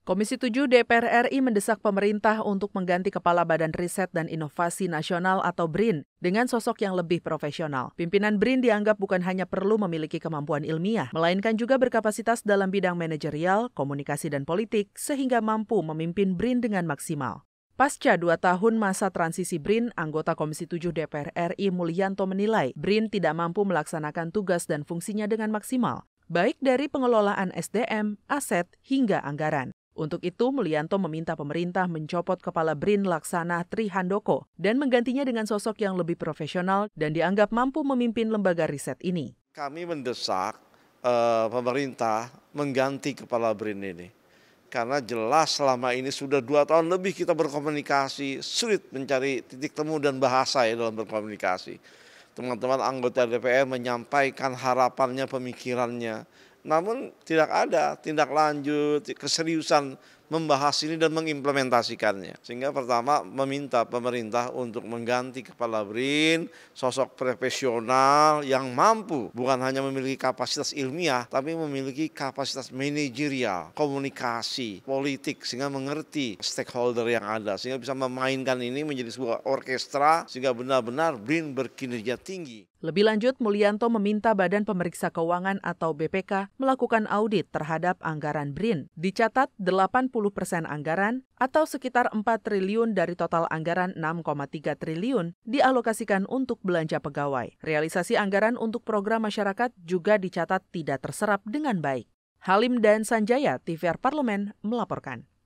Komisi 7 DPR RI mendesak pemerintah untuk mengganti Kepala Badan Riset dan Inovasi Nasional atau BRIN dengan sosok yang lebih profesional. Pimpinan BRIN dianggap bukan hanya perlu memiliki kemampuan ilmiah, melainkan juga berkapasitas dalam bidang manajerial, komunikasi dan politik, sehingga mampu memimpin BRIN dengan maksimal. Pasca dua tahun masa transisi BRIN, anggota Komisi 7 DPR RI Mulyanto menilai BRIN tidak mampu melaksanakan tugas dan fungsinya dengan maksimal, baik dari pengelolaan SDM, aset, hingga anggaran. Untuk itu, Mulyanto meminta pemerintah mencopot kepala BRIN Laksana Trihandoko dan menggantinya dengan sosok yang lebih profesional dan dianggap mampu memimpin lembaga riset ini. Kami mendesak uh, pemerintah mengganti kepala BRIN ini. Karena jelas selama ini sudah dua tahun lebih kita berkomunikasi, sulit mencari titik temu dan bahasa ya dalam berkomunikasi. Teman-teman anggota DPR menyampaikan harapannya, pemikirannya, namun tidak ada tindak lanjut keseriusan membahas ini dan mengimplementasikannya. Sehingga pertama meminta pemerintah untuk mengganti kepala BRIN sosok profesional yang mampu bukan hanya memiliki kapasitas ilmiah tapi memiliki kapasitas manajerial, komunikasi, politik sehingga mengerti stakeholder yang ada sehingga bisa memainkan ini menjadi sebuah orkestra sehingga benar-benar BRIN berkinerja tinggi. Lebih lanjut, Mulyanto meminta Badan Pemeriksa Keuangan atau BPK melakukan audit terhadap anggaran BRIN. Dicatat 80 persen anggaran atau sekitar 4 triliun dari total anggaran 6,3 triliun dialokasikan untuk belanja pegawai. Realisasi anggaran untuk program masyarakat juga dicatat tidak terserap dengan baik. Halim dan Sanjaya, TVR Parlemen, melaporkan.